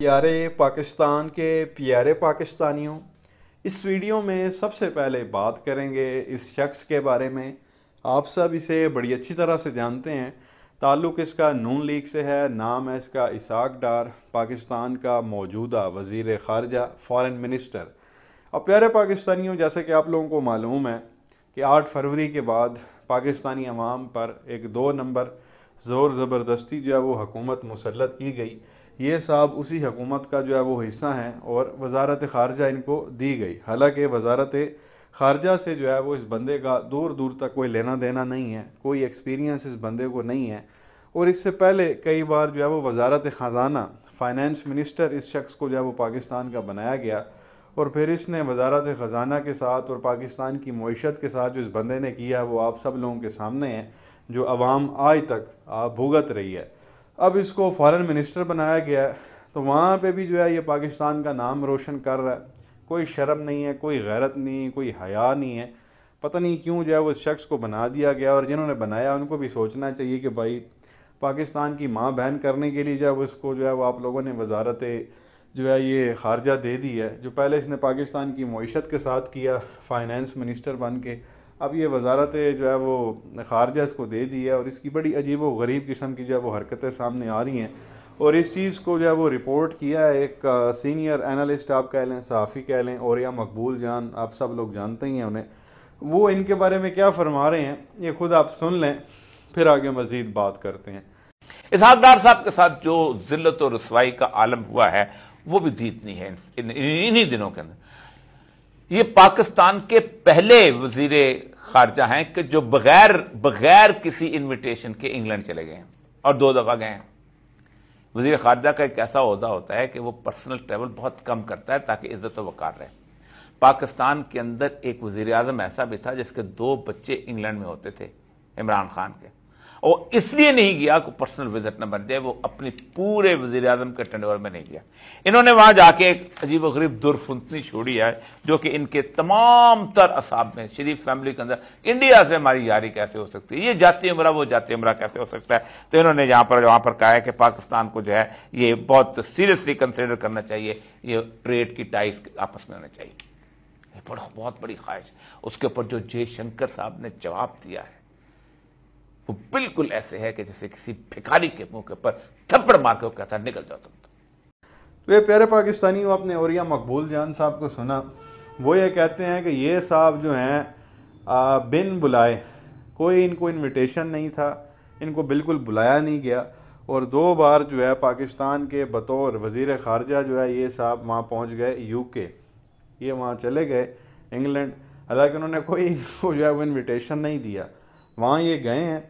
प्यारे पाकिस्तान के प्यारे पाकिस्तानियों इस वीडियो में सबसे पहले बात करेंगे इस शख्स के बारे में आप सब इसे बड़ी अच्छी तरह से जानते हैं ताल्लुक़ इसका नून लीग से है नाम है इसका इसाक डार पाकिस्तान का मौजूदा वज़ी ख़ारजा फॉरेन मिनिस्टर और प्यारे पाकिस्तानियों जैसे कि आप लोगों को मालूम है कि आठ फरवरी के बाद पाकिस्तानी अवाम पर एक दो नंबर ज़ोर ज़बरदस्ती जो है वो हकूमत मुसलत की गई ये साहब उसी हकूमत का जो है वो हिस्सा हैं और वजारत ख़ारजा इनको दी गई हालांकि वजारत ख़ारजा से जो है वो इस बंदे का दूर दूर तक कोई लेना देना नहीं है कोई एक्सपीरियंस इस बंदे को नहीं है और इससे पहले कई बार जो है वो वजारत ख़जाना फाइनेंस मिनिस्टर इस शख्स को जो है वो पाकिस्तान का बनाया गया और फिर इसने वजारत ख़जाना के साथ और पाकिस्तान की मीशत के साथ जो इस बंदे ने किया वो आप सब लोगों के सामने हैं जो आवाम आज तक भुगत रही है अब इसको फॉरेन मिनिस्टर बनाया गया है तो वहाँ पे भी जो है ये पाकिस्तान का नाम रोशन कर रहा है कोई शर्म नहीं है कोई गैरत नहीं कोई हया नहीं है पता नहीं क्यों जो है उस शख्स को बना दिया गया और जिन्होंने बनाया उनको भी सोचना चाहिए कि भाई पाकिस्तान की माँ बहन करने के लिए जो है उसको जो है वो आप लोगों ने वजारत जो है ये खारजा दे दी है जो पहले इसने पाकिस्तान की मीशत के साथ किया फाइनेंस मिनिस्टर बन के अब ये वजारत जो है वो खारजा इसको दे दी है और इसकी बड़ी अजीब व गरीब किस्म की जो है वो हरकतें सामने आ रही हैं और इस चीज़ को जो है वो रिपोर्ट किया है एक सीनियर एनालिस्ट आप कह लें सहाफ़ी कह लें और या मकबूल जान आप सब लोग जानते ही हैं उन्हें वो इनके बारे में क्या फरमा रहे हैं ये खुद आप सुन लें फिर आगे मज़ीद बात करते हैं इसहादार साहब के साथ जो जिल्लत और रसवाई का आलम हुआ है वो भी जीतनी है इन्हीं दिनों के अंदर ये पाकिस्तान के पहले वजीर खारजा हैं कि जो बगैर बगैर किसी इन्विटेशन के इंग्लैंड चले गए हैं और दो दफ़ा गए हैं वजीर खारजा का एक ऐसा अहदा होता है कि वो पर्सनल ट्रेवल बहुत कम करता है ताकि इज्जत वकार रहे पाकिस्तान के अंदर एक वजीर अजम ऐसा भी था जिसके दो बच्चे इंग्लैंड में होते थे इमरान खान के और इसलिए नहीं गया कि पर्सनल विजिट न बन जाए वो अपने पूरे वजीर अजम के टंडोर में नहीं गया इन्होंने वहां जाके एक अजीब वरीब दुरफुंतनी छोड़ी है जो कि इनके तमाम तर असाब में शरीफ फैमिली के अंदर इंडिया से हमारी यारी कैसे हो सकती है ये जाती उमरा वो जाती उमरा कैसे हो सकता है तो इन्होंने यहाँ पर वहाँ पर कहा है कि पाकिस्तान को जो है ये बहुत सीरियसली कंसिडर करना चाहिए ये ट्रेड की टाइस आपस में होना चाहिए बहुत बड़ी ख्वाहिश उसके ऊपर जो जयशंकर साहब ने जवाब दिया है वो बिल्कुल ऐसे है कि जैसे किसी भिखारी के मुंह के ऊपर थप्पड़ मार के वो कहता निकल जाओ तुम तो, तो ये प्यारे पाकिस्तानी आपने औरिया मकबूल जान साहब को सुना वो ये कहते हैं कि ये साहब जो हैं बिन बुलाए कोई इनको इनविटेशन नहीं था इनको बिल्कुल बुलाया नहीं गया और दो बार जो है पाकिस्तान के बतौर वज़ी ख़ारजा जो है ये साहब वहाँ पहुँच गए यू के ये वहाँ चले गए इंग्लैंड हालांकि उन्होंने कोई इनको जो है वो इन्विटेशन नहीं दिया वहाँ ये गए हैं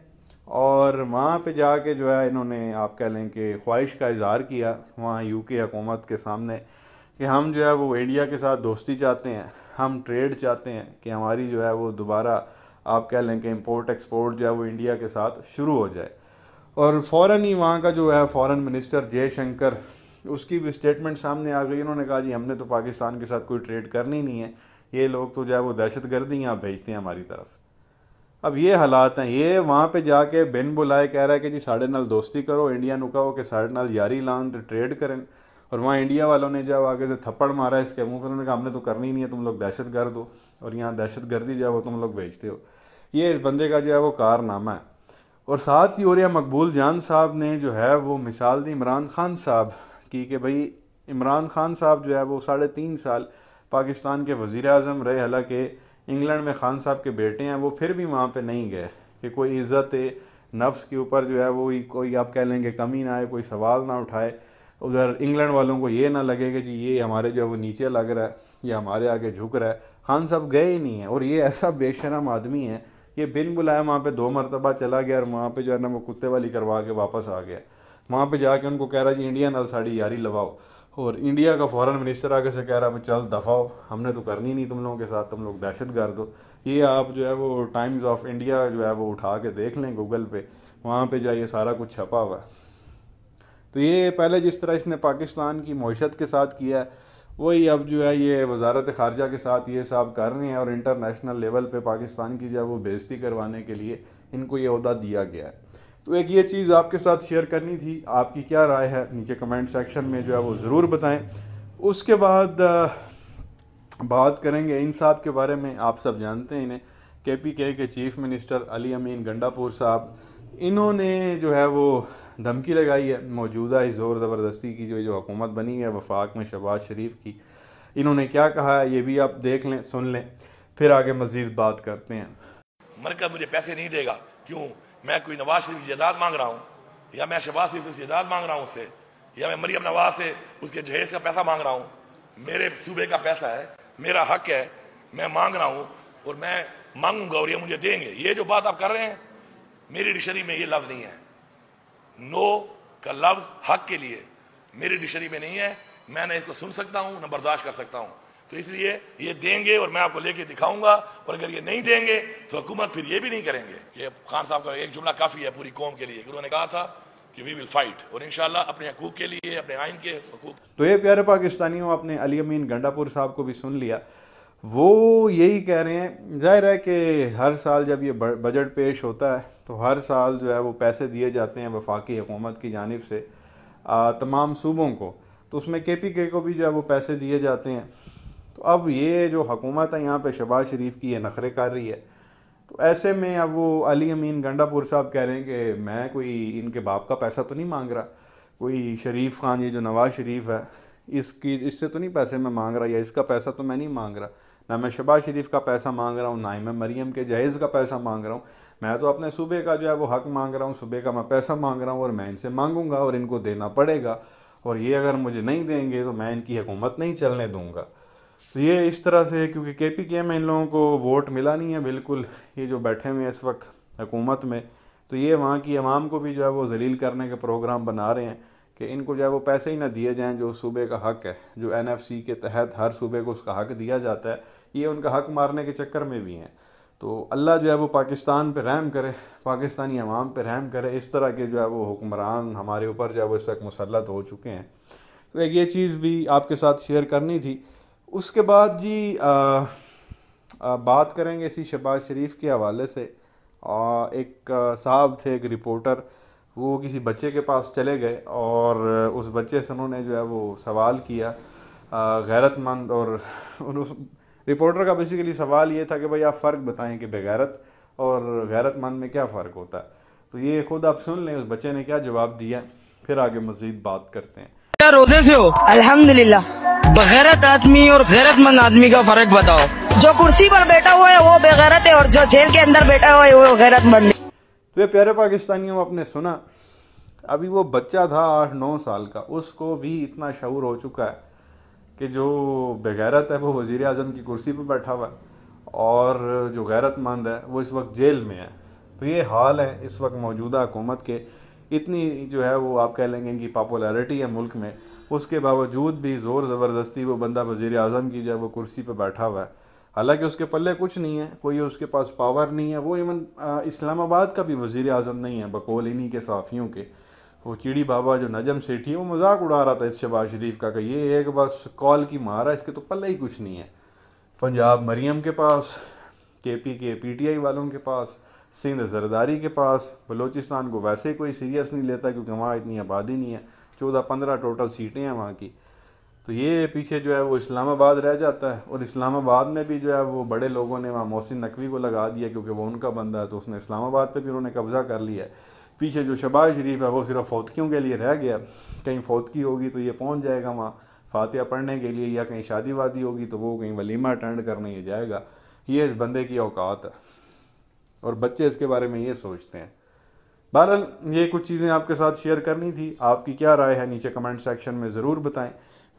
और वहाँ पे जाके जो है इन्होंने आप कह लें कि ख्वाहिश का इजहार किया वहाँ यू के हकूमत के सामने कि हम जो है वो इंडिया के साथ दोस्ती चाहते हैं हम ट्रेड चाहते हैं कि हमारी जो है वो दोबारा आप कह लें कि इम्पोर्ट एक्सपोर्ट जो है वो इंडिया के साथ शुरू हो जाए और फ़ौर ही वहाँ का जो है फ़ॉरन मिनिस्टर जयशंकर उसकी भी स्टेटमेंट सामने आ गई उन्होंने कहा जी हमने तो पाकिस्तान के साथ कोई ट्रेड करनी नहीं है ये लोग तो जो है वो दहशतगर्दी यहाँ भेजते हैं हमारी तरफ अब ये हालात हैं ये वहाँ पे जाके बिन बुलाए कह रहा है कि जी साढ़े नाल दोस्ती करो इंडिया नु कहो कि साढ़े नाल यारी लान तो ट्रेड करें और वहाँ इंडिया वालों ने जब आगे से थप्पड़ मारा इसके मुँह पर उन्होंने कहा हमने तो करनी ही नहीं है तुम लोग दहशत गर्द हो और यहाँ दहशत गर्दी जो है वो तुम लोग भेजते हो ये इस बंदे का जो है वो कारनामा है और साथ ही और मकबूल जान साहब ने जो है वो मिसाल दी इमरान खान साहब की कि भाई इमरान खान साहब जो है वो साढ़े तीन साल पाकिस्तान के वज़ी अजम रहे हालांकि इंग्लैंड में खान साहब के बेटे हैं वो फिर भी वहाँ पर नहीं गए कि कोई इज़्ज़त नफ्स के ऊपर जो है वो कोई आप कह लेंगे कमी ना आए कोई सवाल ना उठाए उधर इंग्लैंड वालों को ये ना लगे कि जी ये हमारे जो है वो नीचे लग रहा है ये हमारे आगे झुक रहा है खान साहब गए ही नहीं हैं और ये ऐसा बेशरम आदमी है ये बिन बुलाया वहाँ पे दो मरतबा चला गया और वहाँ पे जो है ना वो कुत्ते वाली करवा के वापस आ गया वहाँ पे जाके उनको कह रहा जी इंडियन साड़ी यारी लवाओ और इंडिया का फ़ॉरेन मिनिस्टर आगे से कह रहा है चल दफ़ाओ हमने तो करनी नहीं तुम लोगों के साथ तुम लोग दहशत गर्द हो ये आप जो है वो टाइम्स ऑफ इंडिया जो है वो उठा के देख लें गूगल पे वहाँ पे जाइए सारा कुछ छपा हुआ है तो ये पहले जिस तरह इसने पाकिस्तान की मीशत के साथ किया है वही अब जो है ये वजारत ख़ारजा के साथ ये सब कर रहे हैं और इंटरनेशनल लेवल पर पाकिस्तान की जो है वो बेजती करवाने के लिए इनको ये अहदा दिया गया है तो एक ये चीज़ आपके साथ शेयर करनी थी आपकी क्या राय है नीचे कमेंट सेक्शन में जो है वो ज़रूर बताएं उसके बाद बात करेंगे इन साहब के बारे में आप सब जानते हैं इन्हें के पी के के चीफ़ मिनिस्टर अली अमीन गंडापुर साहब इन्होंने जो है वो धमकी लगाई है मौजूदा इस ज़ोर ज़बरदस्ती की जो जो हुकूमत बनी है वफाक में शहबाज शरीफ की इन्होंने क्या कहा है ये भी आप देख लें सुन लें फिर आगे मज़ीद बात करते हैं मरकज मुझे पैसे नहीं देगा क्यों मैं कोई नवाज शरीफ की जायदाद मांग रहा हूं या मैं शहबाज शरीफ की जयदाद मांग रहा हूं उससे या मैं मरियम नवाज से उसके जहेज का पैसा मांग रहा हूं मेरे सूबे का पैसा है मेरा हक है मैं मांग रहा हूं और मैं मांगूंगा और ये मुझे देंगे ये जो बात आप कर रहे हैं मेरी डिक्शनरी में ये लफ्ज नहीं है नो का लफ्ज हक के लिए मेरी डिक्शनरी में नहीं है मैं ना इसको सुन सकता हूं ना बर्दाश्त कर सकता हूं तो इसलिए ये देंगे और मैं आपको लेके दिखाऊंगा और अगर ये नहीं देंगे तो हुकूमत फिर ये भी नहीं करेंगे ये खान साहब का एक जुमला काफी है पूरी कौम के लिए उन्होंने कहा था कि वी विल फाइट और इंशाल्लाह अपने हकूक के लिए अपने आइन के हकूक तो ये प्यारे पाकिस्तानियों आपने अली अमीन गंडापुर साहब को भी सुन लिया वो यही कह रहे हैं जाहिर है कि हर साल जब ये बजट पेश होता है तो हर साल जो है वो पैसे दिए जाते हैं वफाकी हुकूमत की जानब से आ, तमाम सूबों को तो उसमें के पी के को भी जो है वो पैसे दिए जाते हैं तो अब ये जो हकूमत है यहाँ पे शहबाज शरीफ की ये नखरे कर रही है तो ऐसे में अब वो अली अमीन गंडापुर साहब कह रहे हैं कि मैं कोई इनके बाप का पैसा तो नहीं मांग रहा कोई शरीफ खान ये जो नवाज़ शरीफ है इसकी इससे तो नहीं पैसे मैं मांग रहा या इसका पैसा तो मैं नहीं मांग रहा ना मैं शबाज शरीफ का पैसा मांग रहा हूँ ना ही मैं मरीम के जहेज़ का पैसा मांग रहा हूँ मैं तो अपने सूबे का जो है वो हक मांग रहा हूँ सूबे का मैं पैसा मांग रहा हूँ और मैं इनसे मांगूंगा और इनको देना पड़ेगा और ये अगर मुझे नहीं देंगे तो मैं इनकी हुकूमत नहीं चलने दूँगा तो ये इस तरह से क्योंकि के पी के में इन लोगों को वोट मिला नहीं है बिल्कुल ये जो बैठे हुए हैं इस वक्त हुकूमत में तो ये वहाँ की आवाम को भी जो है वो जलील करने के प्रोग्राम बना रहे हैं कि इनको जो है वो पैसे ही ना दिए जाएँ जो सूबे का हक है जो एन एफ सी के तहत हर सूबे को उसका हक दिया जाता है ये उनका हक मारने के चक्कर में भी हैं तो अल्लाह जो है वो पाकिस्तान पर रहम करे पाकिस्तानी आवाम पर रहम करे इस तरह के जो है वो हुक्मरान हमारे ऊपर जो है वो इस वक्त मुसलत हो चुके हैं तो एक ये चीज़ भी आपके साथ शेयर करनी थी उसके बाद जी आ, आ, बात करेंगे इसी शहबाज शरीफ के हवाले से आ, एक साहब थे एक रिपोर्टर वो किसी बच्चे के पास चले गए और उस बच्चे से उन्होंने जो है वो सवाल किया गैरतमंद और रिपोर्टर का बेसिकली सवाल ये था कि भाई आप फ़र्क बताएं कि बेगैरत और गैरतमंद में क्या फ़र्क होता है तो ये खुद आप सुन लें उस बच्चे ने क्या जवाब दिया फिर आगे मज़ीद बात करते हैं क्या रोजे से हो अल्हम्दुलिल्लाह बगैरत आदमी और गैरतमंद आदमी का फर्क बताओ जो कुर्सी पर बैठा हुआ है वो बेगैरत है और जो जेल के अंदर बैठा हुआ है वो गैरतमंद है तो ये प्यारे पाकिस्तानियों आपने सुना अभी वो बच्चा था आठ नौ साल का उसको भी इतना शूर हो चुका है कि जो बेगैरत है वो वज़ी अजम की कुर्सी पर बैठा हुआ है और जो गैरतमंद है वो इस वक्त जेल में है तो ये हाल है इस वक्त मौजूदा हुकूमत के इतनी जो है वो आप कह लेंगे इनकी पॉपुलरिटी है मुल्क में उसके बावजूद भी ज़ोर ज़बरदस्ती वो बंदा वज़ी अजम की जो है वो कुर्सी पर बैठा हुआ है हालांकि उसके पल्ले कुछ नहीं है कोई उसके पास पावर नहीं है वो इवन इस्लामाबाद का भी वज़ी अजम नहीं है बकोल इन्हीं के साफ़ियों के वो चिड़ी बाबा जो नजम सेठी है वो मजाक उड़ा रहा था इस शहबाज शरीफ का कि ये एक बस कॉल की मार है इसके तो पल्ले ही कुछ नहीं है पंजाब मरीम के पास के पी के पी टी आई वालों के पास सिंध जरदारी के पास बलोचिस्तान को वैसे कोई सीरियस नहीं लेता क्योंकि वहाँ इतनी आबादी नहीं है चौदह पंद्रह टोटल सीटें हैं वहाँ की तो ये पीछे जो है वो इस्लामाबाद रह जाता है और इस्लामाबाद में भी जो है वो बड़े लोगों ने वहाँ मोहसिन नकवी को लगा दिया क्योंकि वो उनका बंदा है तो उसने इस्लामाबाद पे भी उन्होंने कब्ज़ा कर लिया है पीछे जो शबाज शरीफ है वो सिर्फ फौतकियों के लिए रह गया कहीं फौतकी होगी तो ये पहुँच जाएगा वहाँ फ़ातह पढ़ने के लिए या कहीं शादी वादी होगी तो वो कहीं वलीमा अटेंड करने जाएगा ये इस बंदे की औकात है और बच्चे इसके बारे में ये सोचते हैं बहरहाल ये कुछ चीज़ें आपके साथ शेयर करनी थी आपकी क्या राय है नीचे कमेंट सेक्शन में ज़रूर बताएं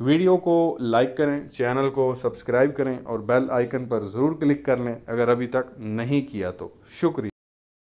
वीडियो को लाइक करें चैनल को सब्सक्राइब करें और बेल आइकन पर ज़रूर क्लिक कर लें अगर अभी तक नहीं किया तो शुक्रिया